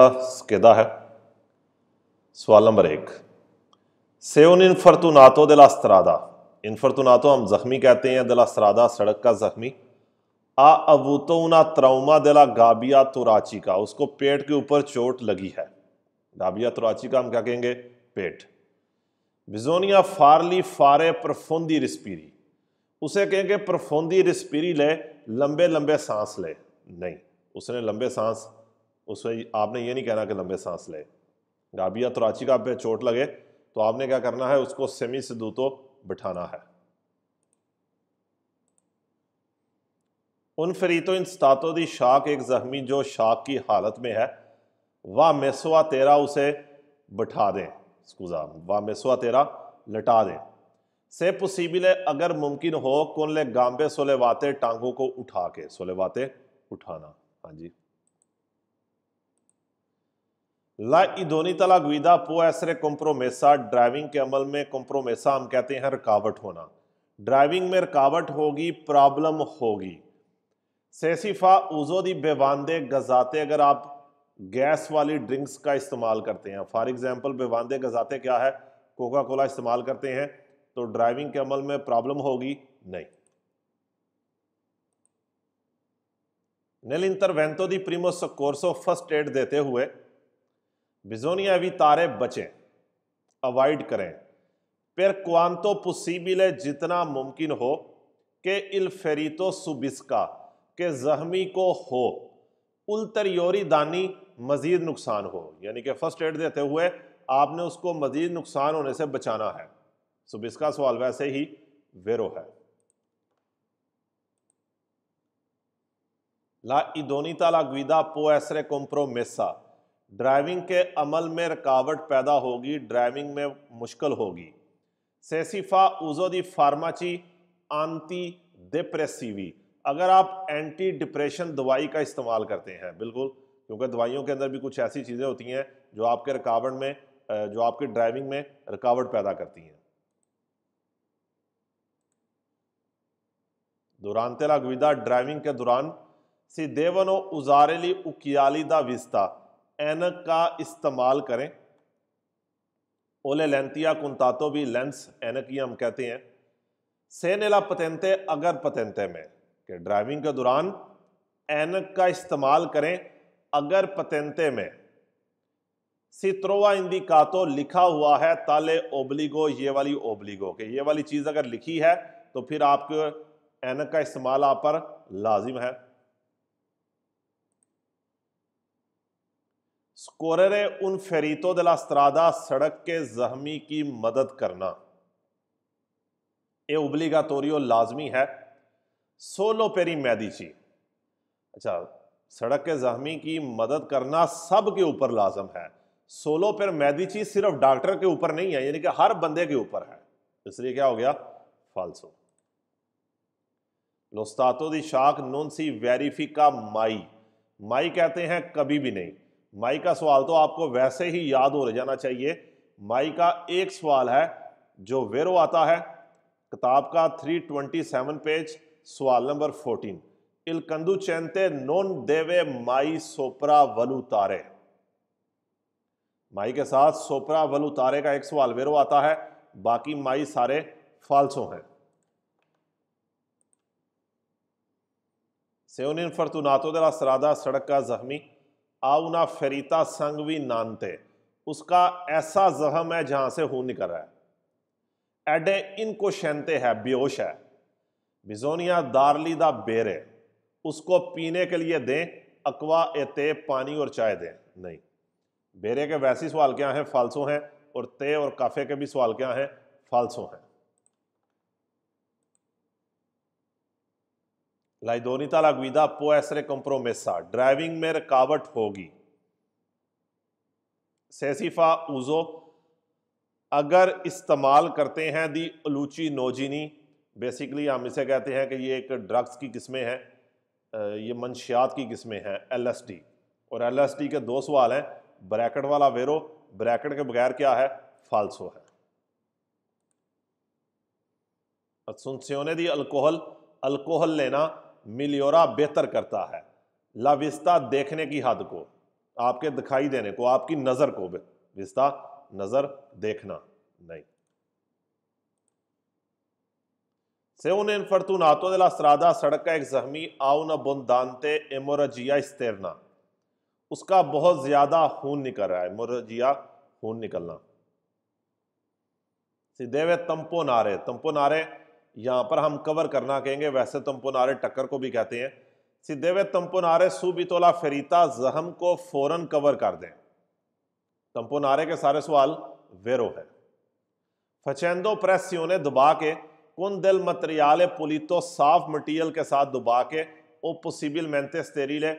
ਸਕੇਦਾ है सवाल नंबर एक सेउन इन फरतुनातो दिला सरादा इन फरतुनातो हम जख्मी कहते हैं दिला सरादा सड़क का जख्मी आ अबूतोना ट्राउमा दिला गाबिया तुराची का उसको पेट के ऊपर चोट लगी है गाबिया तुराची का हम क्या कहेंगे पेट बिजोनिया फारली फारे प्रफोंदी रिस्पीरी उसे कहेंगे प्रफोंदी रिस्पीरी ले लंबे लंबे सांस ले नहीं उसने लंबे सांस पर आपने ये नहीं कहना कि लंबे सांस ले गाबिया तुराची का पे चोट लगे तो आपने क्या करना है उसको सेमी से दो तो बिठाना है उन फरीतो इन स्तातो दी शाक एक जख्मी जो शाक की हालत में है वाह मेसुआ तेरा उसे बिठा दें स्कूजा वाह मेसवा तेरा लटा दें से पुसिबिल अगर मुमकिन हो कौन ले गांबे वाते टांगों को उठा के सोले वाते उठाना हाँ जी ला तला गुइदा पो ऐसरे कॉम्प्रोमेसा ड्राइविंग के अमल में कॉम्प्रोमेसा हम कहते हैं रुकावट होना ड्राइविंग में रुकावट होगी प्रॉब्लम होगी सेसिफा उजो दी बेवानदे गजाते अगर आप गैस वाली ड्रिंक्स का इस्तेमाल करते हैं फॉर एग्जांपल बेवानदे गजाते क्या है कोका कोला इस्तेमाल करते हैं तो ड्राइविंग के अमल में प्रॉब्लम होगी नहीं नेल इंटरवेंतो दी प्रीमो सकोर्सो फर्स्ट एड देते हुए भी तारे बचें अवॉइड करें पर क्वांतो पॉसिबल है जितना मुमकिन हो के इल्फेरितो सुबिस्का के जहमी को हो उलतरियोरी दानी मज़ीद नुकसान हो यानी कि फ़र्स्ट एड देते हुए आपने उसको मज़ीद नुकसान होने से बचाना है सुबिस्का सवाल वैसे ही वेरो है ला इदोनीता ला ग्विदा पो एसरे कॉम्प्रोमेसा ड्राइविंग के अमल में रुकावट पैदा होगी ड्राइविंग में मुश्किल होगी सेसिफा उजो दी फार्माची आंती डिप्रेसिवी अगर आप एंटी डिप्रेशन दवाई का इस्तेमाल करते हैं बिल्कुल क्योंकि दवाइयों के अंदर भी कुछ ऐसी चीज़ें होती हैं जो आपके रुकावट में जो आपके ड्राइविंग में रुकावट पैदा करती हैं दुरानते लागविदा ड्राइविंग के दौरान सी देवनो उजारेली उकियाली दा विस्ता एनक का इस्तेमाल करें ओले लेंतिया कुंतातो भी लेंस एनक ही हम कहते हैं सेनेला पतेंते अगर पतेंते में कि ड्राइविंग के दौरान एनक का इस्तेमाल करें अगर पतेंते में सित्रोवा कातो लिखा हुआ है ताले ओबलीगो ये वाली ओबलीगो के ये वाली चीज़ अगर लिखी है तो फिर आपके एनक का इस्तेमाल आप पर लाजिम है स्कोरर उन फेरीतो दलास्त्रादा सड़क के जहमी की मदद करना ये उबली का तोरियो लाजमी है सोलो पेरी मैदीची अच्छा सड़क के जहमी की मदद करना सब के ऊपर लाजम है सोलो पेर मैदीची सिर्फ डॉक्टर के ऊपर नहीं है यानी कि हर बंदे के ऊपर है इसलिए क्या हो गया फालसो लोस्तातो दी शाख नोन सी वेरीफिका माई माई कहते हैं कभी भी नहीं माई का सवाल तो आपको वैसे ही याद हो जाना चाहिए माई का एक सवाल है जो वेरो आता है किताब का 327 पेज सवाल नंबर 14 इलकंदु चैनते नोन देवे माई सोपरा वलु तारे माई के साथ सोपरा वलु तारे का एक सवाल वेरो आता है बाकी माई सारे फालसो हैं इन फरतुनातो दरा सरादा सड़क का जख्मी आउना फरीता भी नानते उसका ऐसा जहम है जहाँ से खून निकल रहा है एडे इनको शैनते है बेहोश है बिजोनिया दारली दा बेरे उसको पीने के लिए दें अकवा एते पानी और चाय दें नहीं बेरे के वैसे सवाल क्या हैं फालसू हैं और ते और काफ़े के भी सवाल क्या हैं फालसू हैं लाइदोनिता लागविदा पो ऐसरे कंप्रोमेसा ड्राइविंग में रुकावट होगी सेसिफा उजो अगर इस्तेमाल करते हैं दी अलूची नोजिनी बेसिकली हम इसे कहते हैं कि ये एक ड्रग्स की किस्में हैं ये मंशियात की किस्में हैं एलएसडी और एलएसडी के दो सवाल हैं ब्रैकेट वाला वेरो ब्रैकेट के बगैर क्या है फालसो है असुनसियोने दी अल्कोहल अल्कोहल लेना मिलियोरा बेहतर करता है लाविस्ता देखने की हद को आपके दिखाई देने को आपकी नज़र को विस्ता नज़र देखना नहीं सेउन इन फर्तूनातो दिला सरादा सड़क का एक जहमी आउन बुनदानते एमोरजिया इस्तेरना उसका बहुत ज़्यादा खून निकल रहा है एमोरजिया खून निकलना सीधे वे तंपो नारे तंपो नारे यहाँ पर हम कवर करना कहेंगे वैसे तम्पुनारे टक्कर को भी कहते हैं सीधे वे तम्पुनारे सूबितोला फेरीता जहम को फौरन कवर कर दें तम्पुनारे के सारे सवाल वेरो है फचेंदो प्रेसियों ने दबा के कुन दिल मतरियाल पुलितो साफ मटीरियल के साथ दबा के ओ पॉसिबल मेहनते स्टेरिले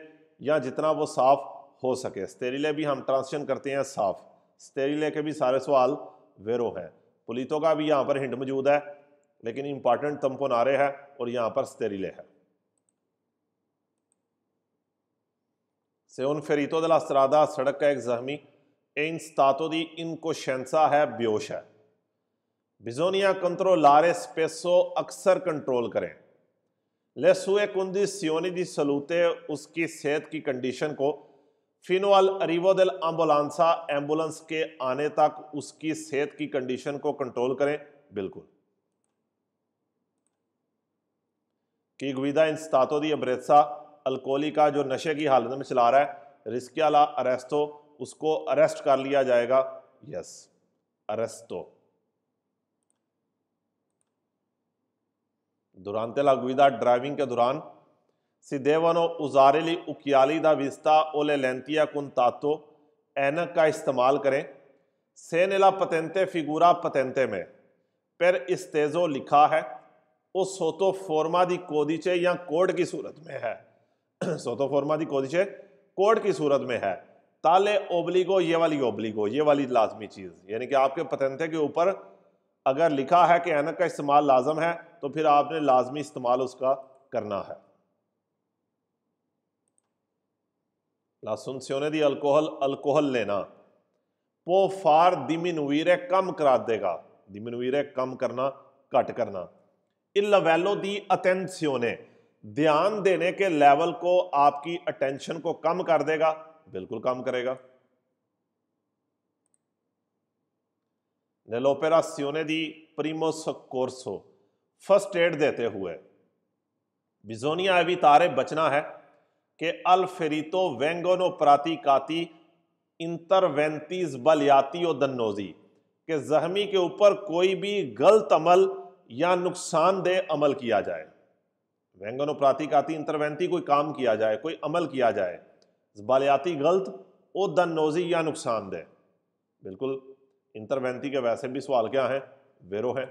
या जितना वो साफ हो सके स्टेरिले भी हम ट्रांसन करते हैं साफ स्टेरिले के भी सारे सवाल वेरो हैं पुलितों का भी यहाँ पर हिंट मौजूद है लेकिन इंपॉर्टेंट तम्पो नारे है और यहाँ पर स्तेरिले है सेउन फेरीतो दला सरादा सड़क का एक जहमी एन दी इनको शेंसा है ब्योश है बिजोनिया कंत्रो लारे स्पेसो अक्सर कंट्रोल करें ले सुए कुंदी सियोनी दी सलूते उसकी सेहत की कंडीशन को फिनोअल अरिवो दिल एम्बुलांसा एम्बुलेंस के आने तक उसकी सेहत की कंडीशन को कंट्रोल करें बिल्कुल कि गविदा इंस्तातो की अब्रेसा अलकोली का जो नशे की हालत में चला रहा है रिस्कियाला अरेस्टो उसको अरेस्ट कर लिया जाएगा यस अरेस्टो दुरानते लागविदा ड्राइविंग के दौरान सिदेवनो उजारेली उकियाली दा विस्ता ओले लेंतिया कुन तातो एनक का इस्तेमाल करें सेनेला पतेंते फिगूरा पतेंते में पर इस्तेजो लिखा है वो सोतो सोतोफोर्मा दी कोदिचे या कोड की सूरत में है सोतो सोतोफोर्मा दी कोदिचे कोड की सूरत में है ताले ओबलीगो ये वाली ओबलीगो ये वाली लाजमी चीज़ यानी कि आपके पतंते के ऊपर अगर लिखा है कि एनक का इस्तेमाल लाजम है तो फिर आपने लाजमी इस्तेमाल उसका करना है लासुन सोने दी अल्कोहल अल्कोहल लेना पोफार दिमिनवीरे कम करा देगा दिमिनवीरे कम करना घट करना इन लवेलो दी अतेंसियोने ध्यान देने के लेवल को आपकी अटेंशन को कम कर देगा बिल्कुल कम करेगा नेलोपेरा सियोने दी प्रीमो कोर्सो फर्स्ट एड देते हुए बिजोनिया अभी तारे बचना है कि अलफेरितो वेंगोनो प्राती काती इंतरवेंतीज बलियाती और दन्नोजी के जहमी के ऊपर कोई भी गलत अमल या नुकसानदेह अमल किया जाए व्यंगनोप्रातिकाती इंतरवेंती कोई काम किया जाए कोई अमल किया जाए बालियाती गलत दन दनोजी या नुकसानदेह बिल्कुल इंटरवेंती के वैसे भी सवाल क्या है वेरो है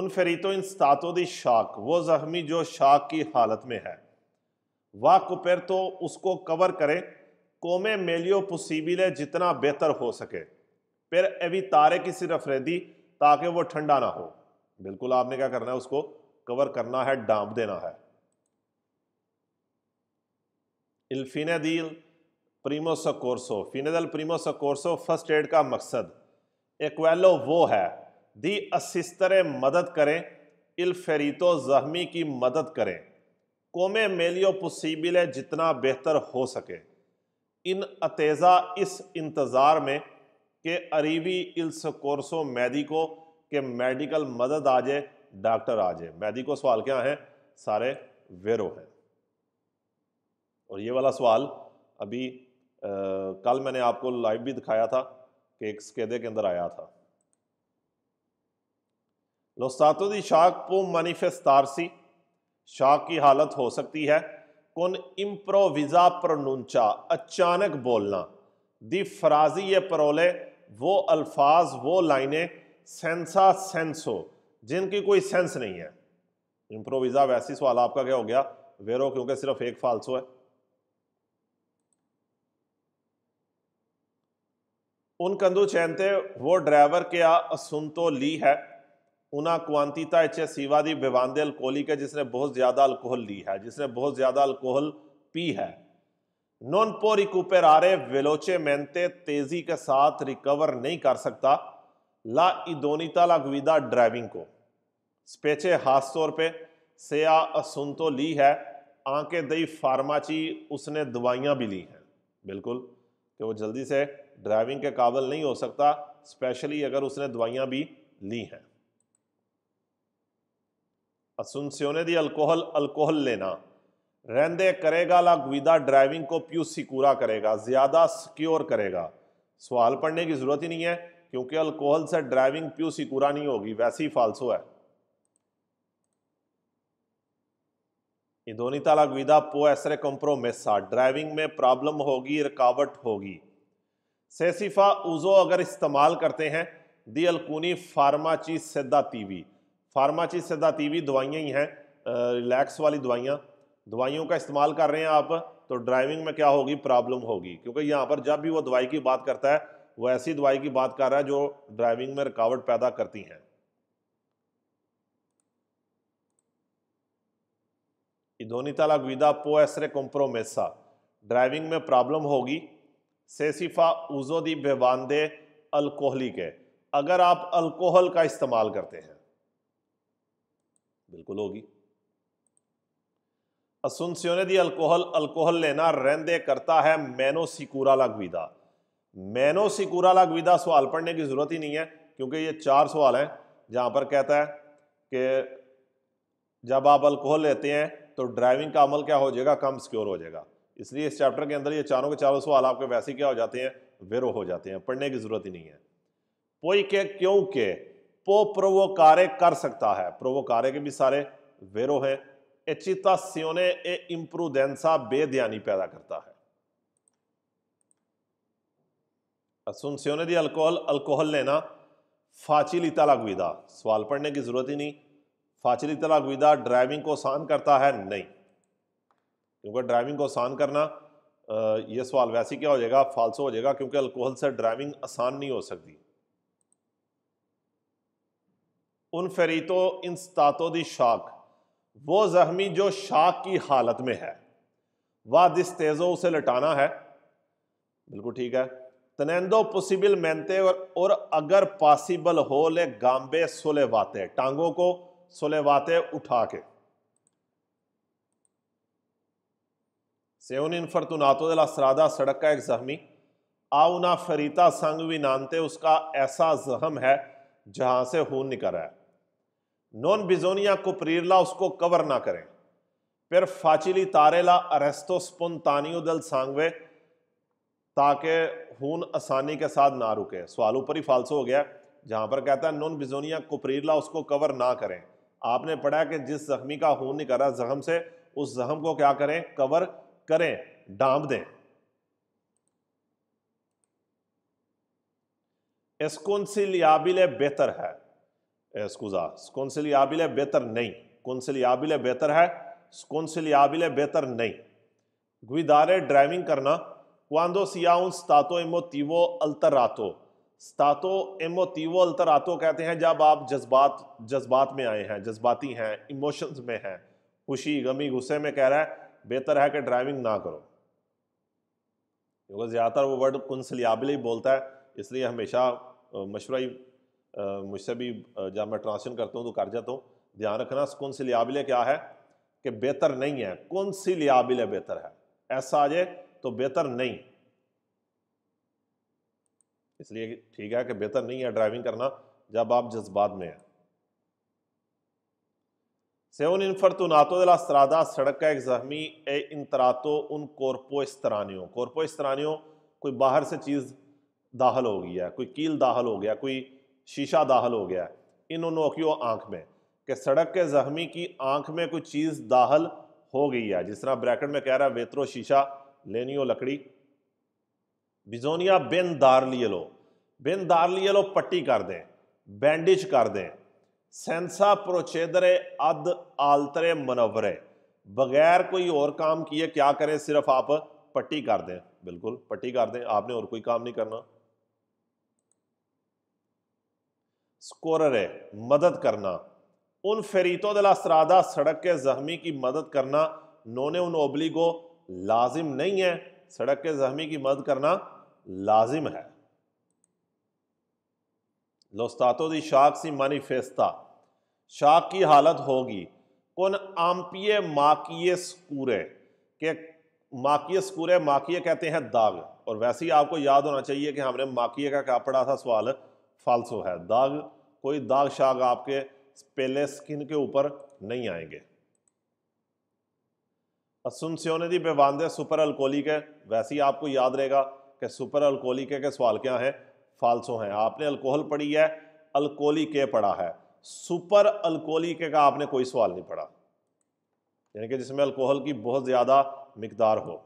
उन फरीतो इन सातों दी शाक वो जख्मी जो शाक की हालत में है वाह कुपेर तो उसको कवर करे कोमे मेलियो पुसीबिले जितना बेहतर हो सके फिर अभी तारे की सिर्फ रह दी ताकि वो ठंडा ना हो बिल्कुल आपने क्या करना है उसको कवर करना है डांप देना है इल फिनेदिल प्रीमोसा फिनेदल प्रीमोसा फर्स्ट एड का मकसद एक्वेलो वो है दी असिस्तर मदद करें इल्फेरितो जख्मी की मदद करें कोमे मेलियो पुसीबिले जितना बेहतर हो सके इन अतेज़ा इस इंतज़ार में कि अरीबी इल्स कोर्सो मैदिको के मेडिकल मदद आ जाए डॉक्टर आ जाए मैदिको सवाल क्या है सारे वेरो हैं और ये वाला सवाल अभी आ, कल मैंने आपको लाइव भी दिखाया था कि एक स्केदे के अंदर आया था लोस्तातो दी शाक पो मनीफेस्तारसी शाक की हालत हो सकती है कौन इम्प्रोविजा प्रनुंचा अचानक बोलना दी फराजी ये परोले वो अल्फाज वो लाइनें सेंसा सेंसो जिनकी कोई सेंस नहीं है इम्प्रोविज़ा वैसी सवाल आपका क्या हो गया वेरो क्योंकि सिर्फ एक फालसो है उन कंदू चैनते वो ड्राइवर के आ तो ली है उना क्वांतिता एच सीवा दी बेवानदे अल्कोहली के जिसने बहुत ज़्यादा अल्कोहल ली है जिसने बहुत ज़्यादा अल्कोहल पी है नॉन पो रिकुपेरारे वेलोचे मेंते तेजी के साथ रिकवर नहीं कर सकता ला इदोनिता ला गुविदा ड्राइविंग को स्पेचे हाथ तौर से आसुन तो ली है आके दई फार्माची उसने दवाइयाँ भी ली हैं बिल्कुल कि वो जल्दी से ड्राइविंग के काबिल नहीं हो सकता स्पेशली अगर उसने दवाइयाँ भी ली हैं असुनस्योने दी अल्कोहल अल्कोहल लेना रेंदे करेगा ला गुविदा ड्राइविंग को प्यू सिकूरा करेगा ज़्यादा सिक्योर करेगा सवाल पढ़ने की ज़रूरत ही नहीं है क्योंकि अल्कोहल से ड्राइविंग प्यू सिकूरा नहीं होगी वैसी फालसो है इधोनी ताला गुविदा पो ऐसरे कॉम्प्रोमेसा ड्राइविंग में प्रॉब्लम होगी रुकावट होगी सेसिफा उजो अगर इस्तेमाल करते हैं दी अलकूनी फार्माची सिद्धा टीवी फार्माची सिद्धा टीवी दवाइयाँ ही हैं रिलैक्स वाली दवाइयाँ दवाइयों का इस्तेमाल कर रहे हैं आप तो ड्राइविंग में क्या होगी प्रॉब्लम होगी क्योंकि यहाँ पर जब भी वो दवाई की बात करता है वो ऐसी दवाई की बात कर रहा है जो ड्राइविंग में रुकावट पैदा करती हैं इधोनीता लगविदा पोएसरे कॉम्प्रोमेसा ड्राइविंग में प्रॉब्लम होगी सेसिफा उजो दी बेवानदे अल्कोहली के अगर आप अल्कोहल का इस्तेमाल करते हैं बिल्कुल होगी असुनसियोने दी अल्कोहल अल्कोहल लेना रेंदे करता है मैनो सिकूरा लागविदा मैनो सिकूरा लागविदा सवाल पढ़ने की ज़रूरत ही नहीं है क्योंकि ये चार सवाल हैं जहाँ पर कहता है कि जब आप अल्कोहल लेते हैं तो ड्राइविंग का अमल क्या हो जाएगा कम सिक्योर हो जाएगा इसलिए इस चैप्टर के अंदर ये चारों के चारों सवाल आपके वैसे क्या हो जाते हैं वेरो हो जाते हैं पढ़ने की ज़रूरत ही नहीं है पोई के क्यों के पो प्रोवोकारे कर सकता है प्रोवोकारे के भी सारे वेरो हैं सियोने ए इम्प्रूडेंसा बेदयानी पैदा करता है सियोने दी अल्कोहल अल्कोहल लेना फाचिली तलागविदा सवाल पढ़ने की ज़रूरत ही नहीं फाचिली तलागविदा ड्राइविंग को आसान करता है नहीं क्योंकि ड्राइविंग को आसान करना ये सवाल वैसे क्या हो जाएगा फालसू हो जाएगा क्योंकि अल्कोहल से ड्राइविंग आसान नहीं हो सकती उन फेरीतो इन स्तातो दी शाख वो जख्मी जो शाक की हालत में है वह दिस तेज़ो उसे लटाना है बिल्कुल ठीक है तनेंदो पॉसिबल मेहनते और, और अगर पॉसिबल हो ले गांबे सोले वाते टांगों को सोले वाते उठा के सेवन इन फरतुनातो सरादा सड़क का एक जख्मी आउना फरीता संग भी नानते उसका ऐसा जख्म है जहां से खून निकल रहा है नॉन बिजोनिया को प्रीरला उसको कवर ना करें फिर फाचिली तारेला अरेस्तो तानियो दल सांगवे ताकि हून आसानी के साथ ना रुके सवाल ऊपर ही फालसो हो गया जहां पर कहता है नॉन बिजोनिया कुपरीला उसको कवर ना करें आपने पढ़ा कि जिस जख्मी का खून निकल रहा जख्म से उस जख्म को क्या करें कवर करें डांप दें एस्कोनसिलियाबिल बेहतर है एस्कुज़ा स्कॉन्सिलियाबिल बेहतर नहीं याबिल बेहतर है याबिल बेहतर नहीं गुइदारे ड्राइविंग करना क्वांदो सिया उन स्तातो एमोतिवो अल्तरातो स्तातो एमोतिवो अल्तरातो कहते हैं जब आप जज्बात जज्बात में आए हैं जज्बाती हैं इमोशंस में हैं खुशी गमी गुस्से में कह रहा है बेहतर है कि ड्राइविंग ना करो क्योंकि ज़्यादातर वो वर्ड कौनसलियाबिल ही बोलता है इसलिए हमेशा मशवरा मुझसे भी जब मैं ट्रांसलेशन करता हूँ तो कर जाता हूँ ध्यान रखना कौन सी लियाबिले क्या है कि बेहतर नहीं है कौन सी लियाबिले बेहतर है ऐसा आ जाए तो बेहतर नहीं इसलिए ठीक है कि बेहतर नहीं है ड्राइविंग करना जब आप जज्बात में हैं सेवन दिला सरादा सड़क का एक जहमी ए इंतरातो उन कोरपो इस्तरानियों कोरपो इस्तरानियों कोई बाहर से चीज़ दाखिल हो गया है कोई कील दाखिल हो गया कोई शीशा दाहल हो गया इन नोकियो आँख में कि सड़क के जख्मी की आँख में कोई चीज़ दाहल हो गई है जिस तरह ब्रैकेट में कह रहा है वेतरो शीशा लेनी हो लकड़ी बिजोनिया बिन दार लिए लो बिन दार लिए लो पट्टी कर दें बैंडिज कर दें सेंसा प्रोचेदरे अद आलतरे मनवरे बगैर कोई और काम किए क्या करें सिर्फ आप पट्टी कर दें बिल्कुल पट्टी कर दें आपने और कोई काम नहीं करना स्कोरर है मदद करना उन फेरीतों दला सरादा सड़क के जख्मी की मदद करना नोने उन ओबली को लाजिम नहीं है सड़क के जख्मी की मदद करना लाजिम है लोस्तातो दी शाख सी मानी फेस्ता शाख की हालत होगी कौन आमपिए माकिए स्कूरे के माकिए स्कूरे माकिए कहते हैं दाग और वैसे ही आपको याद होना चाहिए कि हमने माकिए का क्या पढ़ा था सवाल फालसो है दाग कोई दाग शाग आपके पेले स्किन के ऊपर नहीं आएंगे असुनसियोने दी बेवानदे सुपर अल्कोहलिक है वैसे ही आपको याद रहेगा कि सुपर अल्कोहलिक के सवाल क्या है फालसो हैं आपने अल्कोहल पढ़ी है के पढ़ा है सुपर अल्कोहलिक का आपने कोई सवाल नहीं पढ़ा यानी कि जिसमें अल्कोहल की बहुत ज़्यादा मकदार हो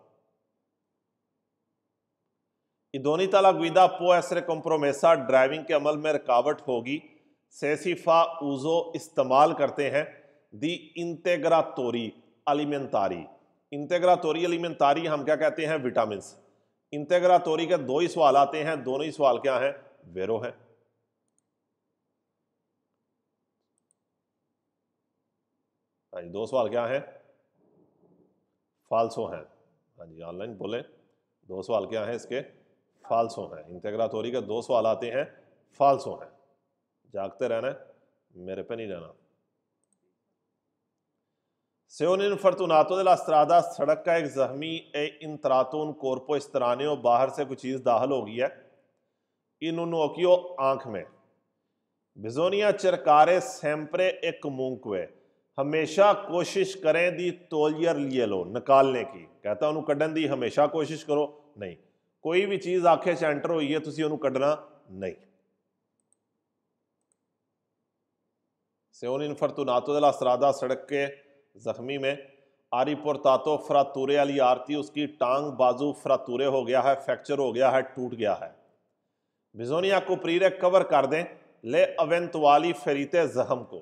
कि दोनों तलाक विदा पो असर कंप्रोमेसा ड्राइविंग के अमल में रुकावट होगी सेसिफा ऊज़ो इस्तेमाल करते हैं दी इंतेग्रा तोरी अलिमेंतारी इंतेग्रा तोरी अलिमेंतारी हम क्या कहते हैं विटामिन इंतेग्रा तोरी के दो ही सवाल आते हैं दोनों ही सवाल क्या हैं वेरो हैं हाँ दो सवाल क्या हैं फालसो हैं हाँ जी ऑनलाइन बोले दो सवाल क्या हैं इसके फालसो हैं इंटेग्रा थोरी के दो सवाल आते हैं फालसो हैं जागते रहना मेरे पे नहीं रहना इन फरतुनातोदिल अस्त्रादा सड़क का एक जहमी ए इन तरातोन कोरपो इस्तराने बाहर से कुछ चीज़ दाहल हो गई है इन उनकी आँख में बिजोनिया चरकारे सैम्परे एक मूंकवे हमेशा कोशिश करें दी तोलियर लिए लो निकालने की कहता उन्होंने कडन दी हमेशा कोशिश करो नहीं चीज आखे च एंटर हुई है तुम ਹੈ क्डना नहीं सियोन ਨਹੀਂ तू नातो दिला सरादा सड़क के जख्मी में आरिफ तातो फ्रातूरे वाली आरती उसकी टांग बाजू फ्रातूरे हो गया है फ्रैक्चर हो गया है टूट गया है बिजोनिया को प्रीरे कवर कर दें ले अवेंतवाली फेरीते जख्म को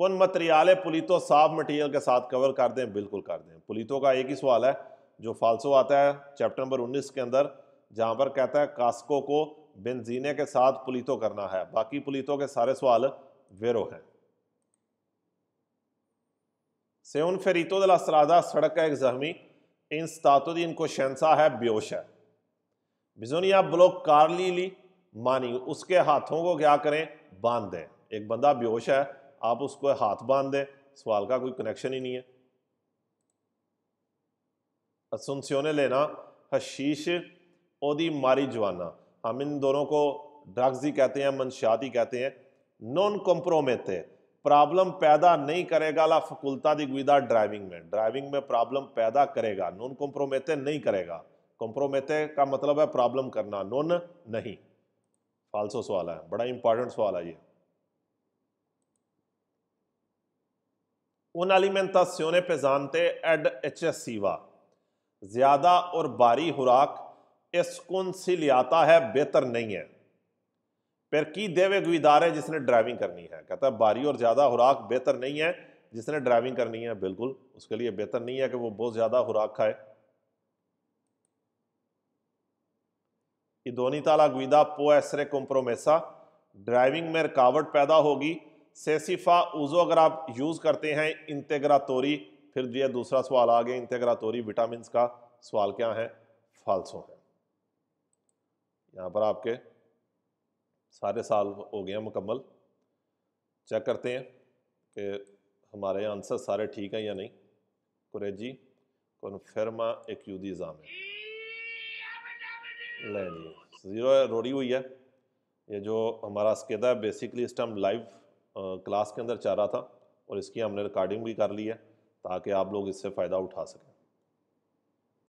कौन मतरियाले पुलितो साफ मटेरियल के साथ कवर कर दें बिल्कुल कर दें पुलितों का एक ही सवाल है जो फालसो आता है चैप्टर नंबर 19 के अंदर जहाँ पर कहता है कास्को को बेंजीने के साथ पुलितो करना है बाकी पुलितो के सारे सवाल वेरो हैं सेउन फेरीतो दला सरादा सड़क का एक जहमी इन सतातुद्दीन इनको शहसा है बेहोश है बिजोनिया ब्लॉक कार्ली ली मानी उसके हाथों को क्या करें बांध दें एक बंदा बेहोश है आप उसको हाथ बांध दें सवाल का कोई कनेक्शन ही नहीं है ने लेना हशीश और मारी जवाना हम इन दोनों को ड्रग्स ही कहते हैं मनशात ही कहते हैं नॉन कॉम्प्रोमेते प्रॉब्लम पैदा नहीं करेगा ला फकुलता दी गुइदा ड्राइविंग में ड्राइविंग में प्रॉब्लम पैदा करेगा नॉन कॉम्प्रोमेते नहीं करेगा कॉम्प्रोमेते का मतलब है प्रॉब्लम करना नॉन नहीं फालसो सवाल है बड़ा इंपॉर्टेंट सवाल है ये उन अलीमेंता सियोने पे जानते एड एच एस सीवा ज़्यादा और बारी खुराक इसकुन लियाता है बेहतर नहीं है फिर की देवे गुदार है जिसने ड्राइविंग करनी है कहता है बारी और ज़्यादा खुराक बेहतर नहीं है जिसने ड्राइविंग करनी है बिल्कुल उसके लिए बेहतर नहीं है कि वो बहुत ज़्यादा खुराक खाए इदोनी ताला गुदा पो एसरे कॉम्प्रोमेसा ड्राइविंग में रुकावट पैदा होगी सेसिफा उजो अगर आप यूज़ करते हैं इंतेगरा तोरी फिर यह दूसरा सवाल आ गया इंतेग्रातोरी विटामिन का सवाल क्या है फालसो है यहाँ पर आपके सारे साल हो गए मुकम्मल चेक करते हैं कि हमारे आंसर सारे ठीक हैं या नहीं कुरेजी कन्फर्मा एक यूदी एग्जाम है ले जी ज़ीरो रोड़ी हुई है ये जो हमारा स्केदा है बेसिकली इस टाइम लाइव क्लास के अंदर चाह रहा था और इसकी हमने रिकॉर्डिंग भी कर ली है ताकि आप लोग इससे फ़ायदा उठा सकें